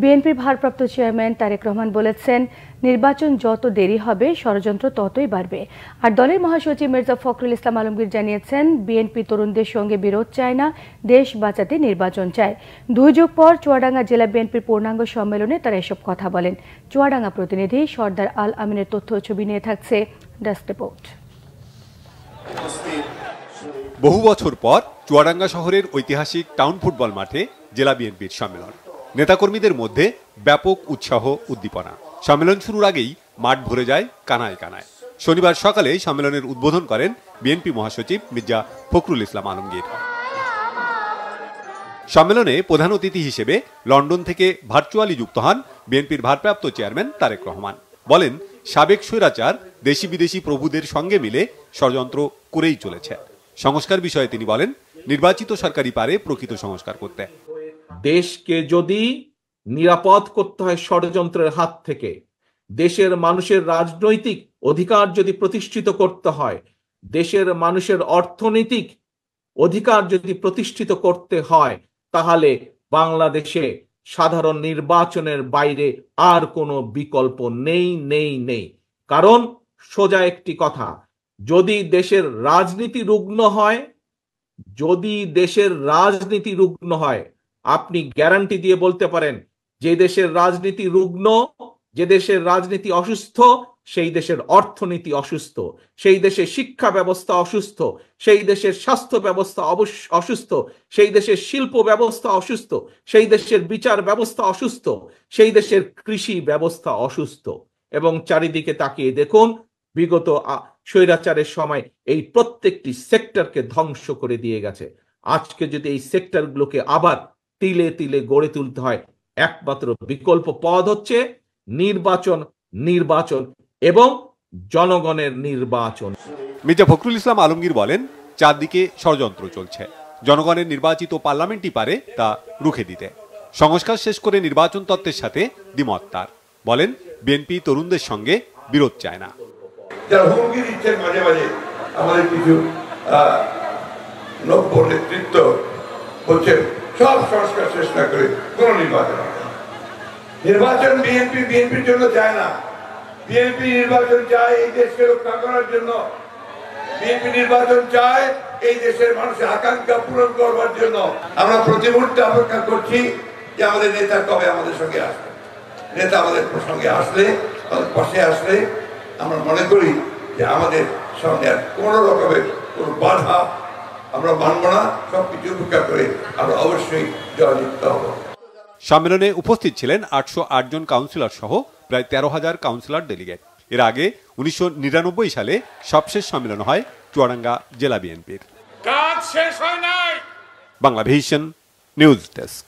বিএনপির ভারপ্রাপ্ত চেয়ারম্যান তারেক রহমান বলেছেন নির্বাচন যত দেরি হবে ষড়যন্ত্র ততই বাড়বে আর দলের মহাসচিব মির্জা ফখরুল ইসলাম আলমগীর জানিয়েছেন বিএনপি তরুণদের সঙ্গে বিরোধ চায় না দেশ বাঁচাতে নির্বাচন চায় দুই যুগ পর চুয়াডাঙ্গা জেলা বিএনপির পূর্ণাঙ্গ সম্মেলনে তারা এসব কথা বলেন চুয়াডাঙ্গা প্রতিনিধি সর্দার আল আমিনের তথ্য ছবি নিয়ে থাকছে ডেস্ক রিপোর্ট বহু বছর পর চুয়াডাঙ্গা শহরের ঐতিহাসিক টাউন ফুটবল মাঠে জেলা বিএনপির সম্মেলন নেতাকর্মীদের মধ্যে ব্যাপক উৎসাহ উদ্দীপনা সম্মেলন শুরুর আগেই মাঠ ভরে যায় কানায় কানায় শনিবার সকালে সম্মেলনের উদ্বোধন করেন বিএনপি মহাসচিব মির্জা ফখরুল ইসলাম আলমগীর সম্মেলনে প্রধান অতিথি হিসেবে লন্ডন থেকে ভার্চুয়ালি যুক্ত হন বিএনপির ভারপ্রাপ্ত চেয়ারম্যান তারেক রহমান বলেন সাবেক স্বৈরাচার দেশি বিদেশি প্রভুদের সঙ্গে মিলে ষড়যন্ত্র করেই চলেছে সংস্কার বিষয়ে তিনি বলেন নির্বাচিত সরকারি পারে প্রকৃত সংস্কার করতে দেশকে যদি নিরাপদ করতে হয় ষড়যন্ত্রের হাত থেকে দেশের মানুষের রাজনৈতিক অধিকার যদি প্রতিষ্ঠিত করতে হয় দেশের মানুষের অর্থনৈতিক অধিকার যদি প্রতিষ্ঠিত করতে হয় তাহলে বাংলাদেশে সাধারণ নির্বাচনের বাইরে আর কোনো বিকল্প নেই নেই নেই কারণ সোজা একটি কথা যদি দেশের রাজনীতি রুগ্ন হয় যদি দেশের রাজনীতি রুগ্ন হয় আপনি গ্যারান্টি দিয়ে বলতে পারেন যে দেশের রাজনীতি রুগ্ন যে দেশের রাজনীতি অসুস্থ সেই দেশের অর্থনীতি অসুস্থ সেই দেশের শিক্ষা ব্যবস্থা অসুস্থ সেই দেশের স্বাস্থ্য ব্যবস্থা অসুস্থ সেই দেশের শিল্প ব্যবস্থা অসুস্থ সেই দেশের বিচার ব্যবস্থা অসুস্থ সেই দেশের কৃষি ব্যবস্থা অসুস্থ এবং চারিদিকে তাকিয়ে দেখুন বিগত স্বৈরাচারের সময় এই প্রত্যেকটি সেক্টরকে ধ্বংস করে দিয়ে গেছে আজকে যদি এই সেক্টরগুলোকে আবার তিলে তিলে গড়ে তুলতে হয় একমাত্র বিকল্প পদ হচ্ছে নির্বাচন নির্বাচন এবং জনগণের নির্বাচন মির্জা ফখরুল ইসলাম আলমগীর বলেন চারদিকে ষড়যন্ত্র চলছে জনগণের নির্বাচিত পার্লামেন্টই পারে তা রুখে দিতে সংস্কার শেষ করে নির্বাচন তত্ত্বের সাথে দ্বিমত তার বলেন বিএনপি তরুণদের সঙ্গে বিরোধ চায় না যারা হুমকি দিচ্ছেন মাঝে মাঝে আমাদের কিছু নব্য নেতৃত্ব হচ্ছে সব সংস্কার চেষ্টা করে কোন নির্বাচন নির্বাচন বিএনপি বিএনপির জন্য চায় না বিএনপি নির্বাচন চায় এই দেশকে রক্ষা করার জন্য বিএনপি নির্বাচন চায় এই দেশের মানুষের আকাঙ্ক্ষা পূরণ করবার জন্য আমরা প্রতি মুহূর্তে অপেক্ষা করছি যে আমাদের নেতা কবে আমাদের সঙ্গে আসবে নেতা আমাদের প্রসঙ্গে আসলে আমাদের পাশে আসলে আমরা মনে করি যে আমাদের সঙ্গে আর কোনো রকমের কোনো বাধা আমরা মানব না সবকিছু উপেক্ষা করে আমরা অবশ্যই জয়যুক্ত হব সম্মেলনে উপস্থিত ছিলেন আটশো জন কাউন্সিলর সহ প্রায় তেরো হাজার কাউন্সিলর ডেলিগেট এর আগে উনিশশো সালে সবশেষ সম্মেলন হয় চুয়াডাঙ্গা জেলা বিএনপির বাংলা ভিশন নিউজ ডেস্ক